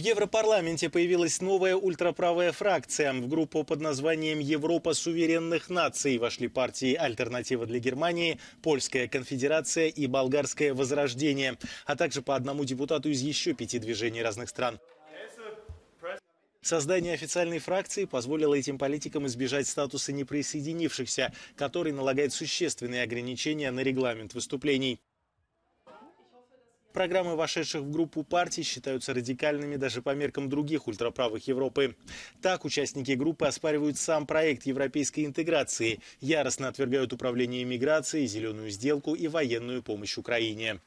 В Европарламенте появилась новая ультраправая фракция. В группу под названием «Европа суверенных наций» вошли партии «Альтернатива для Германии», «Польская конфедерация» и «Болгарское возрождение», а также по одному депутату из еще пяти движений разных стран. Создание официальной фракции позволило этим политикам избежать статуса неприсоединившихся, который налагает существенные ограничения на регламент выступлений. Программы вошедших в группу партий считаются радикальными даже по меркам других ультраправых Европы. Так участники группы оспаривают сам проект европейской интеграции, яростно отвергают управление миграцией, зеленую сделку и военную помощь Украине.